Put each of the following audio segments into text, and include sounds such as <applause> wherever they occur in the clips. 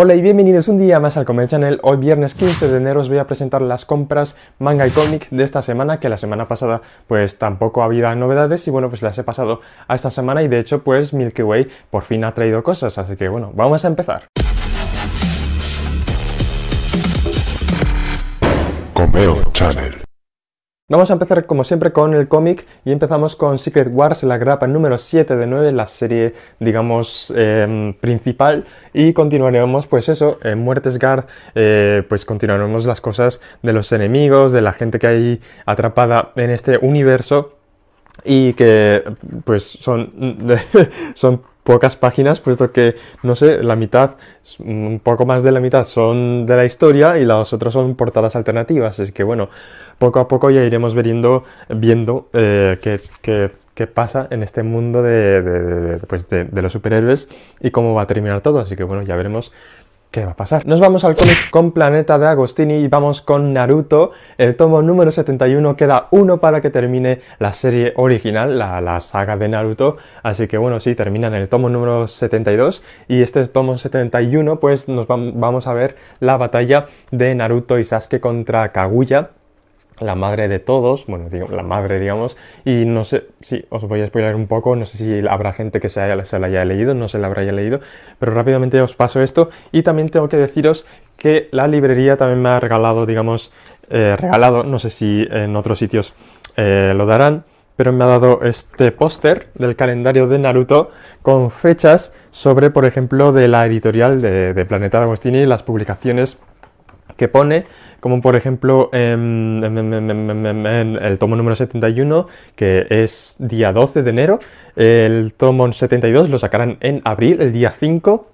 Hola y bienvenidos un día más al comer Channel. Hoy viernes 15 de enero os voy a presentar las compras manga y cómic de esta semana, que la semana pasada pues tampoco había novedades y bueno pues las he pasado a esta semana y de hecho pues Milky Way por fin ha traído cosas, así que bueno, vamos a empezar. Comeo Channel. Vamos a empezar como siempre con el cómic y empezamos con Secret Wars, la grapa número 7 de 9, la serie digamos em, principal y continuaremos pues eso, en Muertesgard eh, pues continuaremos las cosas de los enemigos, de la gente que hay atrapada en este universo y que pues son, <laughs> son pocas páginas, puesto que, no sé, la mitad, un poco más de la mitad son de la historia y las otras son portadas alternativas. Así que bueno, poco a poco ya iremos viendo, viendo eh, qué, qué, qué, pasa en este mundo pues de, de, los superhéroes y cómo va a terminar todo. Así que bueno, ya veremos ¿Qué va a pasar? Nos vamos al cómic con Planeta de Agostini y vamos con Naruto. El tomo número 71 queda uno para que termine la serie original, la, saga de Naruto. Así que bueno, sí, termina el tomo número 72 y este tomo 71 pues nos vamos a ver la batalla de Naruto y Sasuke contra Kaguya la madre de todos, bueno, digo la madre, digamos, y no sé si os voy a spoiler un poco, no sé si habrá gente que se, la haya leído, no se la habrá leído, pero rápidamente os paso esto y también tengo que deciros que la librería también me ha regalado, digamos, eh, regalado, no sé si en otros sitios eh, lo darán, pero me ha dado este póster del calendario de Naruto con fechas sobre, por ejemplo, de la editorial de, de Planeta y las publicaciones que pone como por ejemplo en em, em, em, el tomo número 71, que es día 12 de enero, el tomo 72 lo sacarán en abril, el día 5,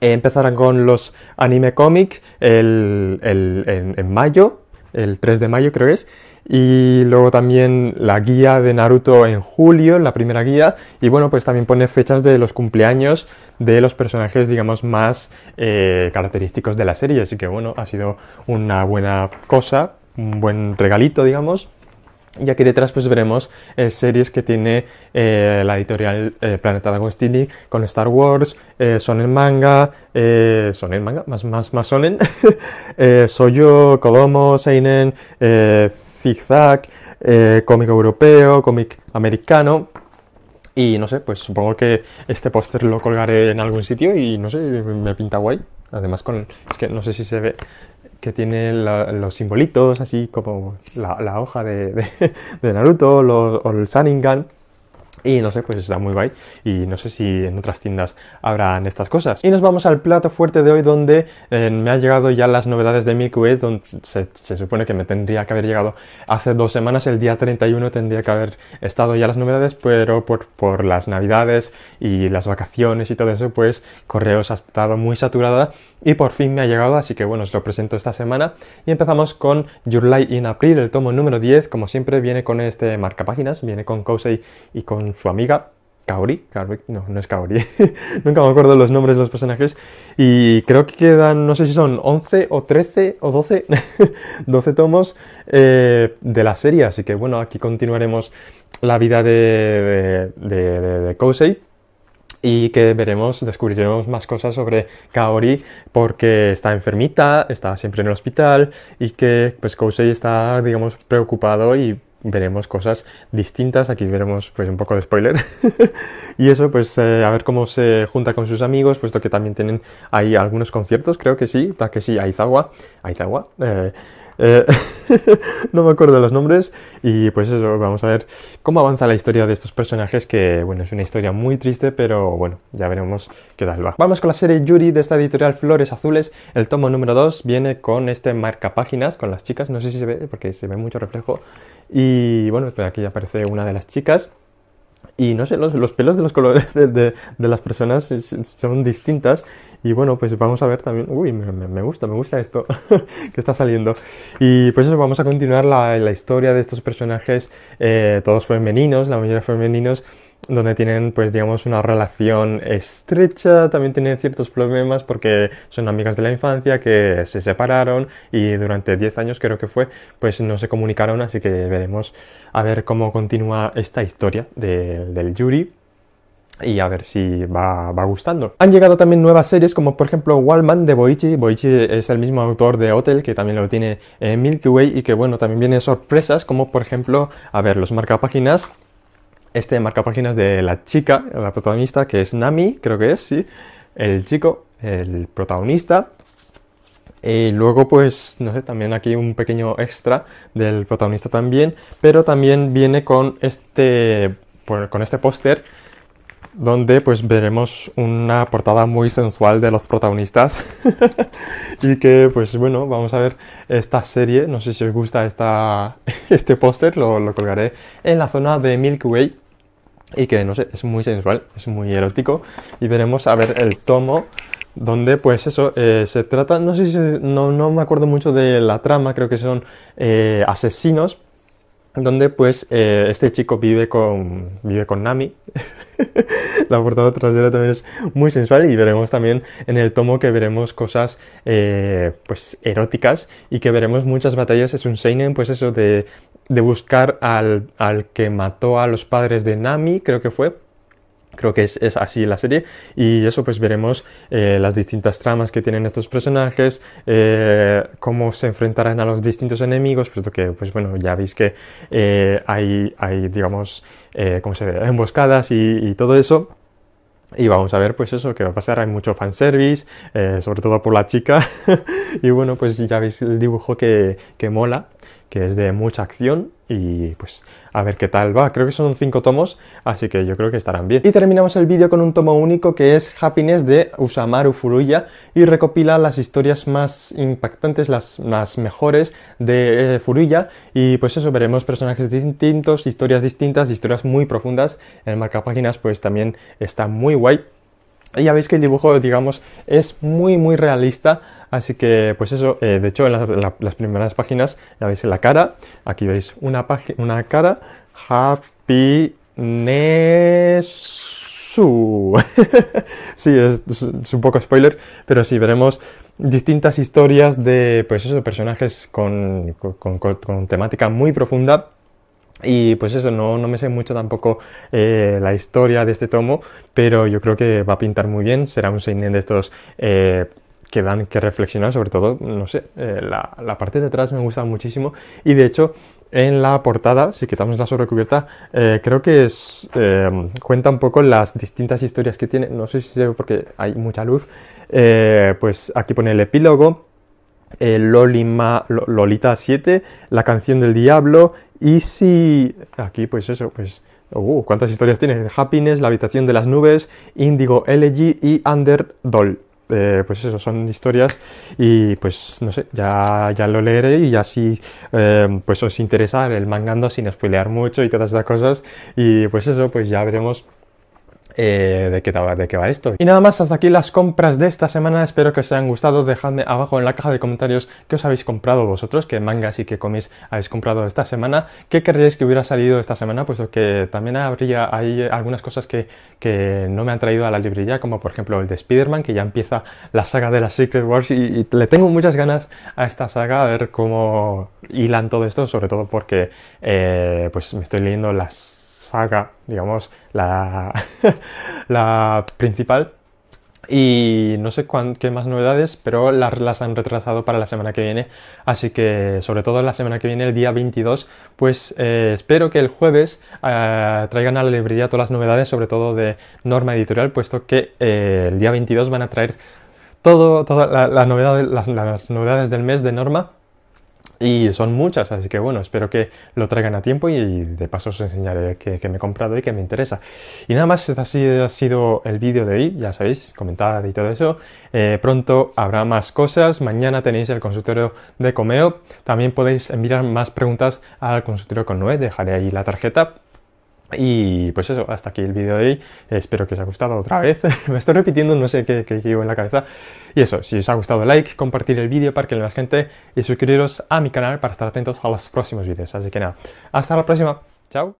empezarán con los anime cómics el, en, mayo, el 3 de mayo creo es, y luego también la guía de Naruto en julio, la primera guía, y bueno, pues también pone fechas de los cumpleaños de los personajes, digamos, más eh, característicos de la serie. Así que bueno, ha sido una buena cosa, un buen regalito, digamos. Y aquí detrás pues veremos eh, series que tiene eh, la editorial eh, Planeta D'Agostini con Star Wars, el Manga, el Manga, más, más, más Sonen, <laughs> Soyo, Kodomo, Seinen, Zigzag, cómic europeo, cómic americano, y no sé, pues supongo que este póster lo colgaré en algún sitio y no sé, me pinta guay. Además, con, es que no sé si se ve que tiene los simbolitos, así como la, hoja de, <laughs> Naruto o el Sharingan. Y no sé, pues está muy guay. Y no sé si en otras tiendas habrán estas cosas. Y nos vamos al plato fuerte de hoy donde eh, me ha llegado ya las novedades de mi donde se, supone que me tendría que haber llegado hace dos semanas, el día 31 tendría que haber estado ya las novedades, pero por, por las navidades y las vacaciones y todo eso, pues correos ha estado muy saturada y por fin me ha llegado, así que bueno, os lo presento esta semana. Y empezamos con Your Light in April, el tomo número 10, como siempre viene con este páginas, viene con Kosei y con su amiga Kaori, no, no es Kaori, <laughs> nunca me acuerdo los nombres de los personajes, y creo que quedan, no sé si son 11 o 13 o 12, 12 <laughs> tomos eh, de la serie, así que bueno, aquí continuaremos la vida de, de, y que veremos, descubriremos más cosas sobre Kaori porque está enfermita, está siempre en el hospital y que pues Kousei está, digamos, preocupado y veremos cosas distintas. Aquí veremos pues un poco de spoiler. <laughs> y eso pues eh, a ver cómo se junta con sus amigos, puesto que también tienen ahí algunos conciertos, creo que sí, ah, que sí, Aizawa, Aizawa. Eh, eh, <laughs> no me acuerdo los nombres y pues eso, vamos a ver cómo avanza la historia de estos personajes que, bueno, es una historia muy triste, pero bueno, ya veremos qué tal va. Vamos con la serie Yuri de esta editorial Flores Azules. El tomo número 2 viene con este marca páginas con las chicas, no sé si se ve porque se ve mucho reflejo y bueno, pues aquí aparece una de las chicas. Y no sé, los, pelos de los colores <laughs> de, las personas son distintas. Y bueno, pues vamos a ver también. Uy, me, gusta, me gusta esto <laughs> que está saliendo. Y pues eso, vamos a continuar la, historia de estos personajes, eh, todos femeninos, la mayoría femeninos donde tienen pues digamos una relación estrecha, también tienen ciertos problemas porque son amigas de la infancia que se separaron y durante 10 años creo que fue, pues no se comunicaron, así que veremos a ver cómo continúa esta historia del Yuri y a ver si va, va, gustando. Han llegado también nuevas series como por ejemplo Wallman de Boichi. Boichi es el mismo autor de Hotel que también lo tiene en Milky Way y que bueno, también viene sorpresas como por ejemplo, a ver, los marcapáginas este marca páginas de la chica, la protagonista, que es Nami, creo que es, sí, el chico, el protagonista. Y luego, pues, no sé, también aquí un pequeño extra del protagonista también, pero también viene con este, con este póster donde pues veremos una portada muy sensual de los protagonistas <laughs> y que pues bueno vamos a ver esta serie no sé si os gusta esta, <laughs> este póster lo, colgaré en la zona de Milky Way y que no sé es muy sensual es muy erótico y veremos a ver el tomo donde pues eso eh, se trata no sé si no, no, me acuerdo mucho de la trama creo que son eh, asesinos donde pues eh, este chico vive con, vive con Nami. <laughs> la portada trasera también es muy sensual y veremos también en el tomo que veremos cosas eh, pues eróticas y que veremos muchas batallas. Es un seinen pues eso de, de buscar al, al que mató a los padres de Nami, creo que fue, creo que es, es, así la serie y eso pues veremos eh, las distintas tramas que tienen estos personajes eh, cómo se enfrentarán a los distintos enemigos puesto que pues bueno ya veis que eh, hay, hay digamos ¿cómo se ve? emboscadas y, todo eso y vamos a ver pues eso, que va a pasar, hay mucho fanservice, sobre todo por la chica. <laughs> y bueno, pues ya veis el dibujo que, que mola que es de mucha acción y pues a ver qué tal va. Creo que son cinco tomos, así que yo creo que estarán bien. Y terminamos el vídeo con un tomo único que es Happiness de Usamaru Furuya y recopila las historias más impactantes, las, mejores de eh, Furuya y pues eso, veremos personajes distintos, historias distintas, historias muy profundas. En el páginas pues también está muy guay. Y ya veis que el dibujo, digamos, es muy, muy realista. Así que, pues eso, eh, de hecho, en las primeras páginas ya veis la cara. Aquí veis una, una cara. Happiness. <laughs> sí, es, un poco spoiler, pero sí, veremos distintas historias de, pues eso, personajes con temática muy profunda y pues eso, no, no me sé mucho tampoco eh, la historia de este tomo, pero yo creo que va a pintar muy bien, será un seinen de estos eh, que dan que reflexionar, sobre todo, no sé, eh, la, parte de atrás me gusta muchísimo y de hecho en la portada, si quitamos la sobrecubierta, creo que cuenta un poco las distintas historias que tiene, no sé si se ve porque hay mucha luz, pues aquí pone el epílogo, Lolima, Lolita 7, La canción del diablo, y si aquí, pues eso, pues, uh, ¿cuántas historias tiene? Happiness, La habitación de las nubes, Indigo LG y Underdoll. Eh, pues eso, son historias y pues no sé, ya, ya lo leeré y así eh, pues os interesa el mangando sin spoilear mucho y todas esas cosas y pues eso, pues ya veremos eh, de, qué, de qué va esto. Y nada más, hasta aquí las compras de esta semana. Espero que os hayan gustado. Dejadme abajo en la caja de comentarios qué os habéis comprado vosotros, qué mangas y qué comis habéis comprado esta semana, qué queréis que hubiera salido esta semana, puesto que también habría hay algunas cosas que, no me han traído a la librería, como por ejemplo el de Spider-Man, que ya empieza la saga de las Secret Wars y, le tengo muchas ganas a esta saga, a ver cómo hilan todo esto, sobre todo porque eh, pues me estoy leyendo las saga, digamos, la, <laughs> la principal. Y no sé qué más novedades, pero las, las han retrasado para la semana que viene. Así que, sobre todo la semana que viene, el día 22, pues eh, espero que el jueves eh, traigan a la librería todas las novedades, sobre todo de norma editorial, puesto que eh, el día 22 van a traer todas las novedades del mes de norma y son muchas, así que bueno, espero que lo traigan a tiempo y de paso os enseñaré que, me he comprado y que me interesa. Y nada más, este ha sido, el vídeo de hoy, ya sabéis, comentad y todo eso. Eh, pronto habrá más cosas, mañana tenéis el consultorio de Comeo, también podéis enviar más preguntas al consultorio con Noé, dejaré ahí la tarjeta y pues eso, hasta aquí el vídeo de hoy. Espero que os haya gustado otra vez. <laughs> Me estoy repitiendo, no sé qué, qué en la cabeza. Y eso, si os ha gustado, like, compartir el vídeo para que le más gente y suscribiros a mi canal para estar atentos a los próximos vídeos. Así que nada, hasta la próxima. Chao.